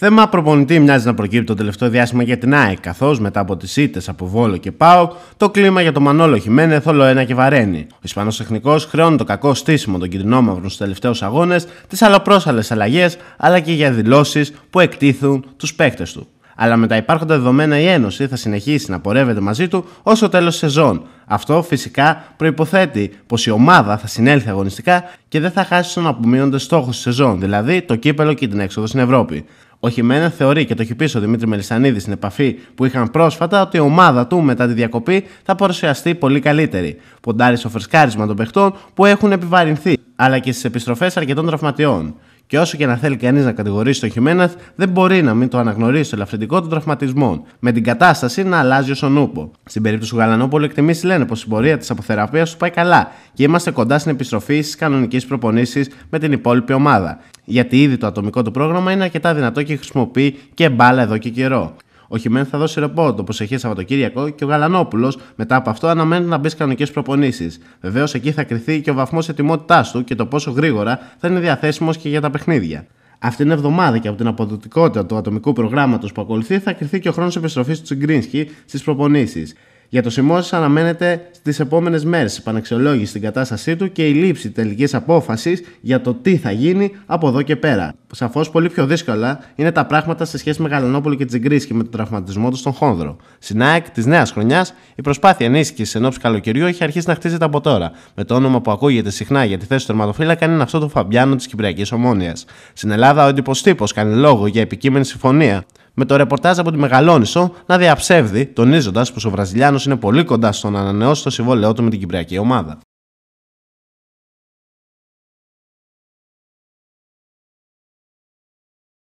Θέμα προπονητή μοιάζει να προκύπτει το τελευταίο διάστημα για την ΑΕΚ, καθώς μετά από τις ήττες από Βόλο και Πάο, το κλίμα για τον Μανόλο Χιμένεθ ένα και βαραίνει. Ο Ισπανός τεχνικός χρεώνει το κακό στήσιμο των κυρινόμαυρων στους τελευταίους αγώνες, τις αλλοπρόσφαλες αλλαγές αλλά και για δηλώσεις που εκτίθουν τους παίκτες του αλλά με τα υπάρχοντα δεδομένα η Ένωση θα συνεχίσει να πορεύεται μαζί του ως το τέλο τη σεζόν. Αυτό φυσικά προποθέτει πως η ομάδα θα συνέλθει αγωνιστικά και δεν θα χάσει τον απομείνοντας στόχο τη σεζόν, δηλαδή το κύπελο και την έξοδο στην Ευρώπη. Ο Χιμένα θεωρεί και το έχει πει ο Δημήτρη Μελισανίδη στην επαφή που είχαν πρόσφατα ότι η ομάδα του μετά τη διακοπή θα παρουσιαστεί πολύ καλύτερη. Ποντάρει στο φρεσκάρισμα των παιχτών που έχουν επιβαρυνθεί, αλλά και στις επιστροφές αρκετών τραυματιών. Και όσο και να θέλει κανείς να κατηγορήσει τον Χιμένεθ, δεν μπορεί να μην το αναγνωρίσει το ελαφρυντικό των τραυματισμών, με την κατάσταση να αλλάζει όσον ούπο. Στην περίπτωση του Γαλανόπουλου, εκτιμήσεις λένε πως η πορεία της αποθεραπείας του πάει καλά και είμαστε κοντά στην επιστροφή στις κανονικές προπονήσεις με την υπόλοιπη ομάδα. Γιατί ήδη το ατομικό του πρόγραμμα είναι αρκετά δυνατό και χρησιμοποιεί και μπάλα εδώ και καιρό. Ο Χιμέν θα δώσει ρεπό το προσεχές Σαββατοκύριακο και ο Γαλανόπουλος μετά από αυτό αναμένει να μπει στι κανονικές προπονήσεις. Βεβαίως εκεί θα κριθεί και ο βαθμός ετοιμότητάς του και το πόσο γρήγορα θα είναι διαθέσιμος και για τα παιχνίδια. Αυτή την εβδομάδα και από την αποδοτικότητα του ατομικού προγράμματος που ακολουθεί θα κριθεί και ο χρόνος επιστροφής του Τσιγκρίνσκι στις προπονήσεις. Για το Σιμόζη αναμένεται στις επόμενες μέρες η πανεξιολόγηση στην κατάστασή του και η λήψη τελικής απόφασης για το τι θα γίνει από εδώ και πέρα. Σαφώς πολύ πιο δύσκολα είναι τα πράγματα σε σχέση με Γαλανόπουλο και Τζιγκρί και με τον τραυματισμό του στον Χόνδρο. Στην ΑΕΚ της νέας χρονιάς, η προσπάθεια ενίσχυσης εν ώψη καλοκαιριού έχει αρχίσει να χτίζεται από τώρα. Με το όνομα που ακούγεται συχνά για τη θέση του τερματοφύλακα είναι αυτό του Φαμπιάνο της Κυπριακής Ομόνια. Στην Ελλάδα, ο εντυπωστήπο κάνει λόγο για επικείμενη συμφωνία με το ρεπορτάζ από τη Μεγαλόνισο να διαψεύδει, τονίζοντας πως ο Βραζιλιάνος είναι πολύ κοντά στο να ανανεώσει το συμβόλαιό του με την Κυπριακή ομάδα.